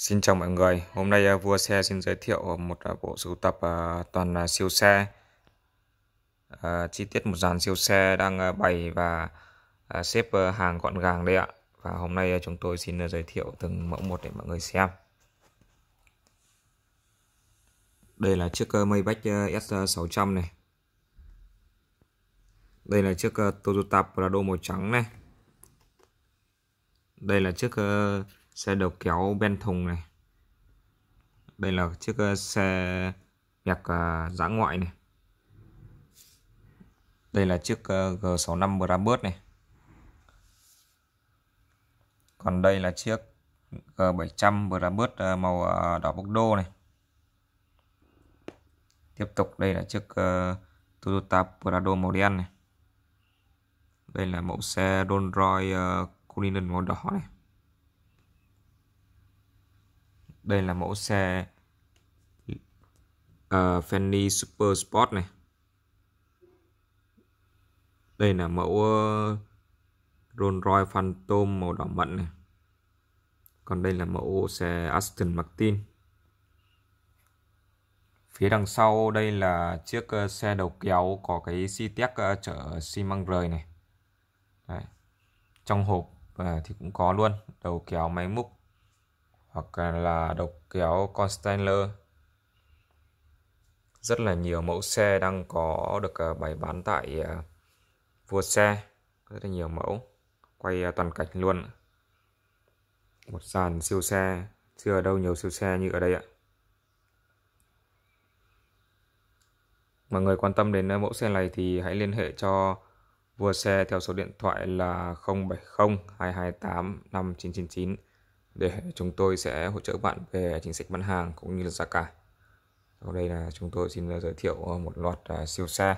Xin chào mọi người, hôm nay à, vua xe xin giới thiệu một à, bộ sưu tập à, toàn siêu xe Chi tiết một dàn siêu xe đang bày và xếp hàng gọn gàng đây ạ Và hôm nay chúng tôi xin giới thiệu từng mẫu một để mọi người xem Đây là chiếc Maybach S600 này Đây là chiếc Toyota Prado màu trắng này Đây là chiếc xe đầu kéo ben thùng này đây là chiếc ờ, xe nhạc ờ, giã ngoại này đây là chiếc ờ, G65 Brabus này còn đây là chiếc G700 Brabus màu đỏ bốc đô này tiếp tục đây là chiếc Toyota Prado màu đen này đây là mẫu xe Rolls Royce Cullinan màu đỏ này đây là mẫu xe uh, à, Fanny Super Sport này đây là mẫu uh, Rolls Royce Phantom màu đỏ mận này còn đây là mẫu xe Aston Martin phía đằng sau đây là chiếc uh, xe đầu kéo có cái C-Tech uh, ờ, chở xi măng rời này Đấy. trong hộp uh, thì cũng có luôn đầu kéo máy múc hoặc là độc kéo Constanler. Rất là nhiều mẫu xe đang có được à, bày bán tại à, vua xe, rất là nhiều mẫu, quay à, toàn cảnh luôn. Một sàn siêu xe, chưa ở đâu nhiều siêu xe như ở đây ạ. Mọi người quan tâm đến mẫu xe này thì hãy liên hệ cho vua xe theo số điện thoại là 070 228 5999 để chúng tôi sẽ hỗ trợ bạn về chính sách bán hàng cũng như là giá cả. Sau đây là chúng tôi xin ờ, giới thiệu ờ, một loạt ờ, siêu xe,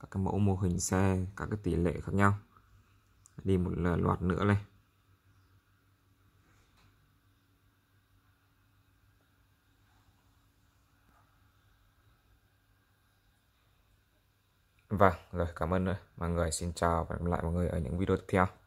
các cái mẫu mô hình xe, các cái tỷ lệ khác nhau. Đi một loạt nữa này. Vâng, rồi cảm ơn mọi người. Xin chào và hẹn gặp lại mọi người ở những video tiếp theo.